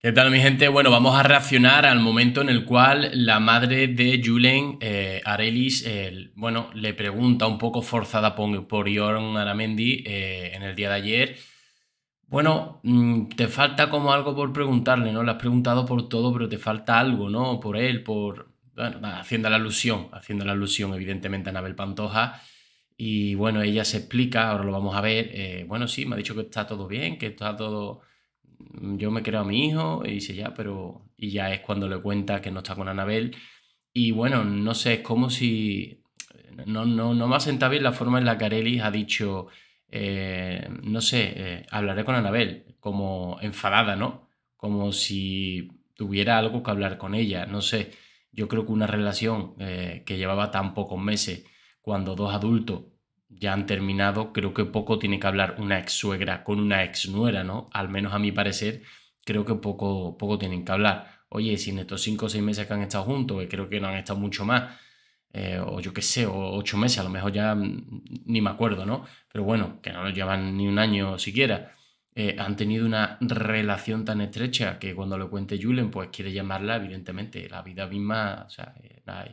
¿Qué tal mi gente? Bueno, vamos a reaccionar al momento en el cual la madre de Julen, eh, Arelis, eh, bueno, le pregunta un poco forzada por, por Aramendi eh, en el día de ayer. Bueno, mm, te falta como algo por preguntarle, ¿no? Le has preguntado por todo, pero te falta algo, ¿no? Por él, por... Bueno, haciendo la alusión, haciendo la alusión evidentemente a Nabel Pantoja. Y bueno, ella se explica, ahora lo vamos a ver. bueno, sí, me ha dicho que está todo bien, que está todo yo me creo a mi hijo y dice ya, pero y ya es cuando le cuenta que no está con Anabel y bueno, no sé, es como si eh, no, no, me ha la forma en la que Arelis ha dicho, eh, no sé, eh, hablaré con Anabel, como enfadada, ¿no? Como si tuviera algo que hablar con ella, no sé. Yo creo que una relación que llevaba tan pocos meses, cuando dos adultos ya han terminado, creo que poco tiene que hablar una ex suegra con una ex nuera, ¿no? Al menos a mi parecer, creo que poco, poco tienen que hablar. Oye, si en estos 5 o 6 meses que han estado juntos, que eh, creo que no han estado mucho más, eh, o yo qué sé, o 8 meses, a lo mejor ya mm, ni me acuerdo, ¿no? Pero bueno, que no lo llevan ni un año siquiera. Eh, han tenido una relación tan estrecha que cuando lo cuente Julen, pues quiere llamarla, evidentemente, la vida misma, o sea,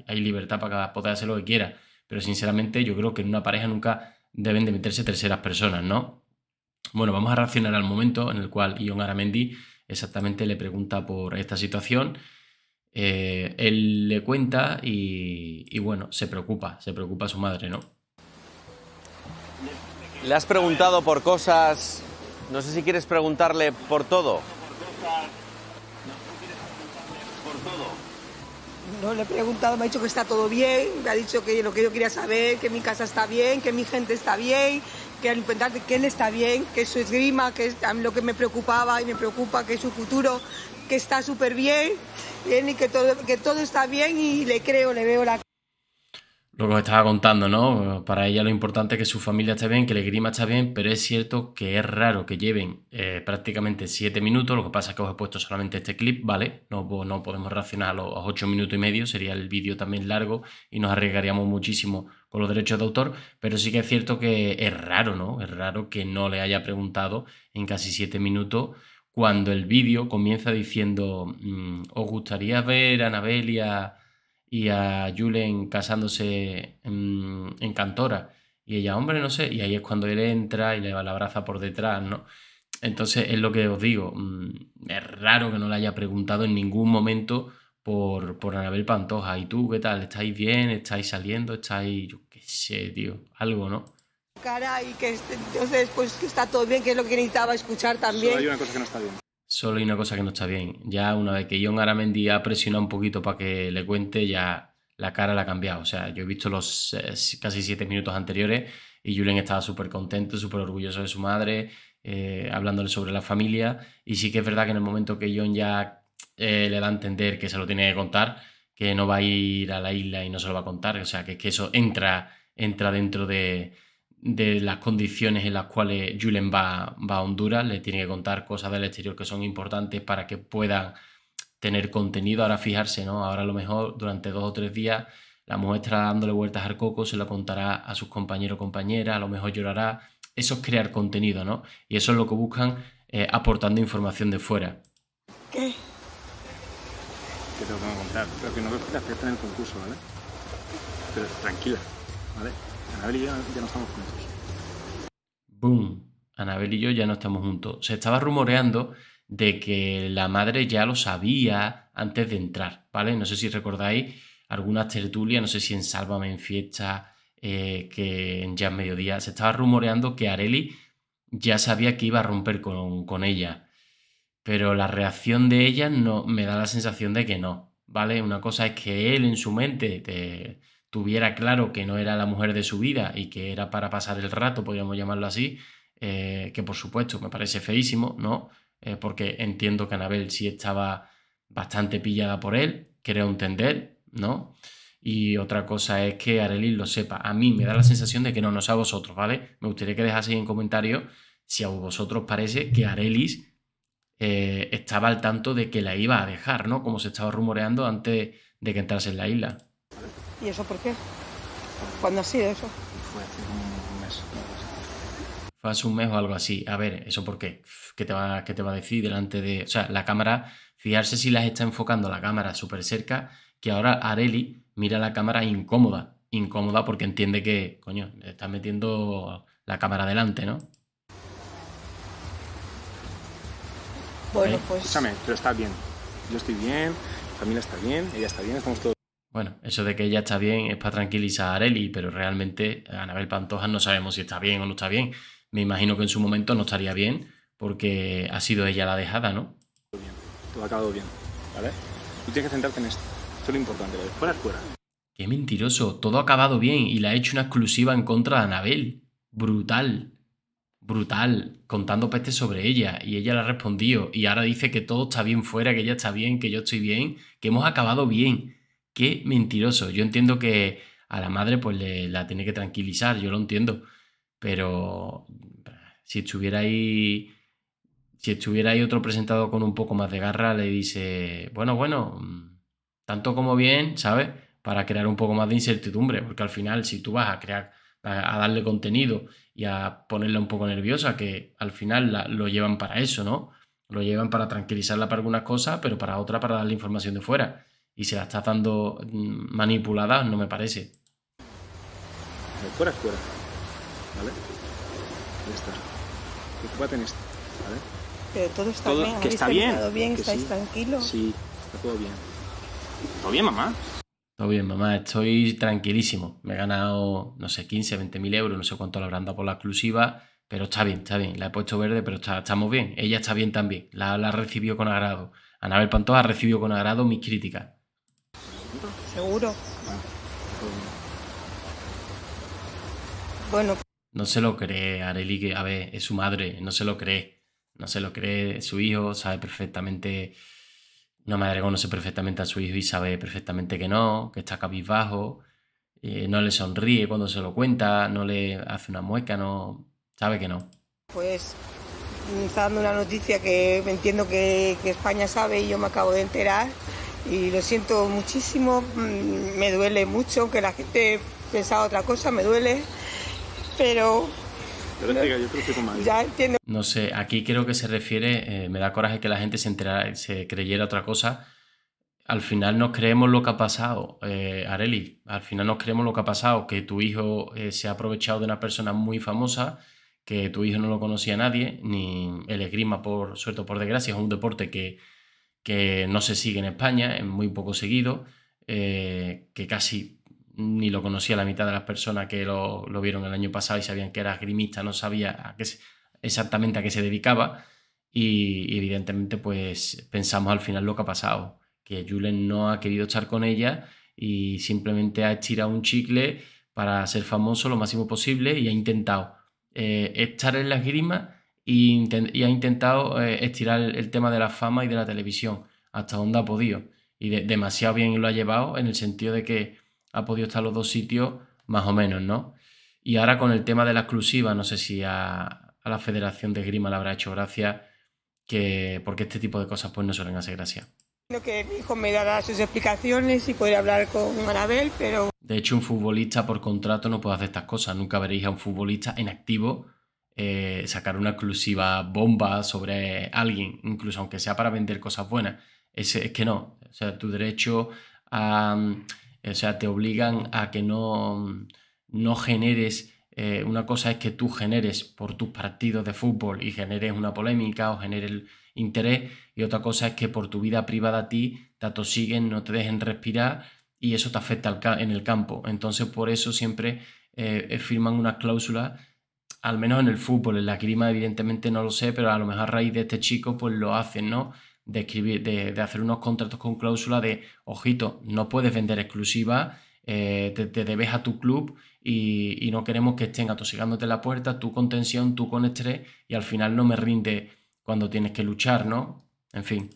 hay libertad para poder hacer lo que quiera pero sinceramente yo creo que en una pareja nunca deben de meterse terceras personas, ¿no? Bueno, vamos a reaccionar al momento en el cual Ion Aramendi exactamente le pregunta por esta situación. Eh, él le cuenta y, y bueno, se preocupa, se preocupa su madre, ¿no? Le has preguntado por cosas, no sé si quieres preguntarle por todo. no le he preguntado, me ha dicho que está todo bien, me ha dicho que lo que yo quería saber, que mi casa está bien, que mi gente está bien, que al intentar que él está bien, que su esgrima, que es lo que me preocupaba y me preocupa, que su futuro, que está súper bien, bien, y que todo, que todo está bien y le creo, le veo la lo que os estaba contando, ¿no? Para ella lo importante es que su familia esté bien, que le grima está bien, pero es cierto que es raro que lleven eh, prácticamente siete minutos. Lo que pasa es que os he puesto solamente este clip, ¿vale? No, pues no podemos reaccionar a los 8 minutos y medio, sería el vídeo también largo y nos arriesgaríamos muchísimo con los derechos de autor, pero sí que es cierto que es raro, ¿no? Es raro que no le haya preguntado en casi 7 minutos cuando el vídeo comienza diciendo, mm, ¿os gustaría ver a Anabelia? y a Julen casándose en, Cantora. Y ella, hombre, no sé. Y ahí es cuando él entra y le va la braza por detrás, ¿no? Entonces es lo que os digo. Mm, es raro que no le haya preguntado en ningún momento por, por Anabel Pantoja. ¿Y tú qué tal? ¿Estáis bien? ¿Estáis saliendo? ¿Estáis.? Yo qué sé, tío. Algo, ¿no? Caray, que entonces, este, pues que está todo bien, que es lo que necesitaba escuchar también. hay una cosa que no está bien. Solo hay una cosa que no está bien. Ya una vez que John Aramendi ha presionado un poquito para que le cuente, ya la cara la ha cambiado. O sea, yo he visto los eh, casi siete minutos anteriores y Julen estaba súper contento, súper orgulloso de su madre, eh, hablándole sobre la familia. Y sí que es verdad que en el momento que John ya eh, le da a entender que se lo tiene que contar, que no va a ir a la isla y no se lo va a contar. O sea, que es que eso entra, entra dentro de, de las condiciones en las cuales Julen va, a Honduras, le tiene que contar cosas del exterior que son importantes para que pueda tener contenido. Ahora fijarse, ¿no? Ahora a lo mejor durante dos o tres días la muestra dándole vueltas al coco, se lo contará a sus compañeros o compañeras, a lo mejor llorará. Eso es crear contenido, ¿no? Y eso es lo que buscan eh, aportando información de fuera. ¿Qué? ¿Qué tengo que contar? pero que no acepta en el concurso, ¿vale? Pero tranquila, ¿vale? Anabel y yo ya no estamos juntos. Boom. Anabel y yo ya no estamos juntos. Se estaba rumoreando de que la madre ya lo sabía antes de entrar, ¿vale? No sé si recordáis algunas tertulias, no sé si en Sálvame en Fiesta, eh, que en es Mediodía, se estaba rumoreando que Areli ya sabía que iba a romper con, con, ella. Pero la reacción de ella no, me da la sensación de que no, ¿vale? Una cosa es que él en su mente tuviera claro que no era la mujer de su vida y que era para pasar el rato, podríamos llamarlo así, eh, que por supuesto me parece feísimo, ¿no? Eh, porque entiendo que Anabel sí estaba bastante pillada por él, creo entender, ¿no? Y otra cosa es que Arelis lo sepa. A mí me da la sensación de que no, nos a vosotros, ¿vale? Me gustaría que dejaseis en comentarios si a vosotros parece que Arelis eh, estaba al tanto de que la iba a dejar, ¿no? Como se estaba rumoreando antes de que entrase en la isla. ¿Y eso por qué? ¿Cuándo ha sido eso? Fue hace un mes. Fue hace un mes o algo así. A ver, ¿eso por qué? ¿Qué te va, qué te va a decir delante de...? O sea, la cámara, fijarse si las está enfocando la cámara súper cerca, que ahora Areli mira la cámara incómoda. Incómoda porque entiende que, coño, le metiendo la cámara delante, ¿no? Bueno, pues... Escúchame, pero está bien. Yo estoy bien, Camila está bien, ella está bien, estamos todos bueno, eso de que ella está bien es para tranquilizar a Areli, pero realmente Anabel Pantoja no sabemos si está bien o no está bien. Me imagino que en su momento no estaría bien porque ha sido ella la dejada, ¿no? Todo ha acabado bien, ¿vale? Tú tienes que centrarte en esto. Esto es lo importante, lo fuera es fuera. Qué mentiroso, todo ha acabado bien y le ha hecho una exclusiva en contra de Anabel. Brutal brutal, contando peste sobre ella, y ella le ha respondido, y ahora dice que todo está bien fuera, que ella está bien, que yo estoy bien, que hemos acabado bien. Qué mentiroso. Yo entiendo que a la madre pues le, la tiene que tranquilizar, yo lo entiendo. Pero si estuviera ahí, si estuviera ahí otro presentado con un poco más de garra, le dice, bueno, bueno, mm, tanto como bien, ¿sabes? Para crear un poco más de incertidumbre, porque al final si tú vas a crear, a darle contenido y a ponerla un poco nerviosa, que al final lo llevan para eso, ¿no? Lo llevan para tranquilizarla para algunas cosas, pero para otra para darle información de fuera y se la está dando mm, manipulada, no me parece. Fuera, fuera. ¿Vale? Ahí está. Preocúpate en esto, ¿vale? Pero todo está bien. Que está bien. bien ¿Estáis sí. Sí, está todo bien. ¿Todo bien, mamá? Todo bien, mamá, estoy tranquilísimo. Me he ganado, no sé, 15, 20 mil euros, no sé cuánto le habrán dado por la exclusiva, pero está bien, está bien. La he puesto verde, pero estamos bien. Ella está bien también. La, ha recibió con agrado. Anabel Pantoja recibió con agrado mis críticas seguro. Bueno. No se lo cree, Areli, que a ver, es su madre, no se lo cree. No se lo cree su hijo, sabe perfectamente. Una madre conoce perfectamente a su hijo y sabe perfectamente que no, que está cabizbajo, eh, no le sonríe cuando se lo cuenta, no le hace una mueca, no. sabe que no. Pues me está dando una noticia que me entiendo que España sabe y yo me acabo de enterar y lo siento muchísimo, mm, me duele mucho, aunque la gente pensaba otra cosa, me duele, pero... no, ya entiendo. No sé, aquí creo que se refiere, eh, me da coraje que la gente se, se creyera otra cosa. Al final nos creemos lo que ha pasado, eh, Areli. Al final nos creemos lo que ha pasado, que tu hijo eh, se ha aprovechado de una persona muy famosa, que tu hijo no lo conocía a nadie, ni el esgrima, por suerte por desgracia, es un deporte que, que no se sigue en España, es muy poco seguido, eh, que casi ni lo conocía la mitad de las personas que lo, vieron el año pasado y sabían que era grimista no sabía exactamente a qué se dedicaba. Y, evidentemente, pues pensamos al final lo que ha pasado, que Julen no ha querido estar con ella y simplemente ha estirado un chicle para ser famoso lo máximo posible y ha intentado eh, estar en la esgrima y, ha intentado eh, estirar el, tema de la fama y de la televisión hasta donde ha podido. Y demasiado bien lo ha llevado en el sentido de que ha podido estar los dos sitios más o menos, ¿no? Y ahora con el tema de la exclusiva, no sé si a, la Federación de Grima le habrá hecho gracia, que, porque este tipo de cosas pues no suelen hacer gracia. Lo que mi hijo me dará sus explicaciones y podría hablar con Marabel, pero... De hecho, un futbolista por contrato no puede hacer estas cosas. Nunca veréis a un futbolista en activo eh, sacar una exclusiva bomba sobre alguien, incluso aunque sea para vender cosas buenas. Es, que no. O sea, tu derecho mm, O sea, te obligan a que no, mm, no generes. Eh, una cosa es que tú generes por tus partidos de fútbol y generes una polémica o generes interés, y otra cosa es que por tu vida privada a ti te atosiguen, no te dejen respirar y eso te afecta en el campo. Entonces, por eso siempre eh, firman unas cláusulas al menos en el fútbol, en la clima evidentemente no lo sé, pero a lo mejor a raíz de este chico pues lo hacen, ¿no? De, escribir, de, hacer unos contratos con cláusula de, ojito, no puedes vender exclusiva, eh, te, debes a tu club y, no queremos que estén atosigándote la puerta, tú con tensión, tú con estrés y al final no me rinde cuando tienes que luchar, ¿no? En fin.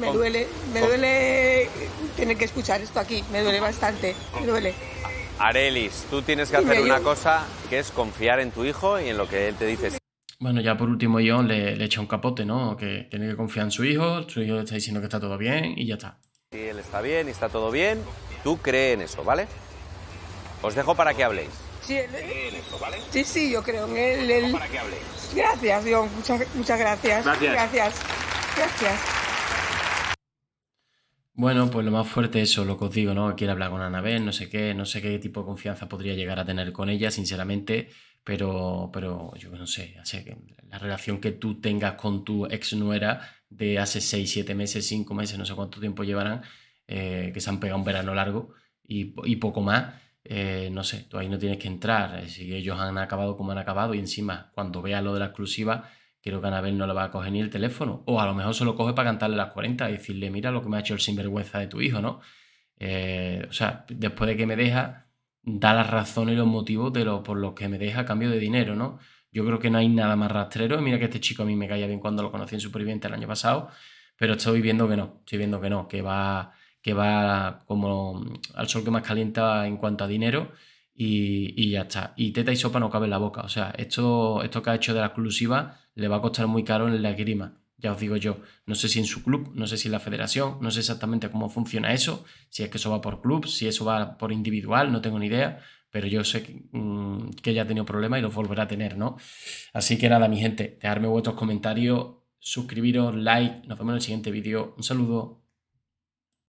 Me duele, me duele tener que escuchar esto aquí, me duele bastante, me duele. Arelis, tú tienes que hacer una cosa que es confiar en tu hijo y en lo que él te dice. Bueno, ya por último yo le, echa un capote, ¿no? Que tiene que confiar en su hijo, su hijo le está diciendo que está todo bien y ya está. Sí, él está bien y está todo bien, tú cree en eso, ¿vale? Os dejo para que habléis. Sí, sí, yo creo en él. Gracias, muchas, muchas Gracias. Gracias. gracias. Bueno, pues lo más fuerte es eso, lo que os digo, ¿no? Quiero hablar con Anabel, no sé qué, no sé qué tipo de confianza podría llegar a tener con ella, sinceramente, pero, pero yo no sé, que la relación que tú tengas con tu ex nuera de hace 6, 7 meses, 5 meses, no sé cuánto tiempo llevarán, eh, que se han pegado un verano largo y, poco más, eh, no sé, tú ahí no tienes que entrar, si ellos han acabado como han acabado y encima cuando veas lo de la exclusiva Creo que Anabel no le va a coger ni el teléfono. O a lo mejor se lo coge para cantarle las 40 y decirle, mira lo que me ha hecho el sinvergüenza de tu hijo, ¿no? Eh, o sea, después de que me deja, da las razones y los motivos de por los que me deja cambio de dinero, ¿no? Yo creo que no hay nada más rastrero. Mira que este chico a mí me caía bien cuando lo conocí en Superviviente el año pasado, pero estoy viendo que no, estoy viendo que no, que va, que va como al sol que más calienta en cuanto a dinero y, ya está. Y teta y sopa no cabe en la boca. O sea, esto, esto que ha hecho de la exclusiva le va a costar muy caro en la grima, Ya os digo yo, no sé si en su club, no sé si en la federación, no sé exactamente cómo funciona eso, si es que eso va por club, si eso va por individual, no tengo ni idea, pero yo sé que, ya mm, ha tenido problemas y los volverá a tener, ¿no? Así que nada, mi gente, dejadme vuestros comentarios, suscribiros, like, nos vemos en el siguiente vídeo, un saludo.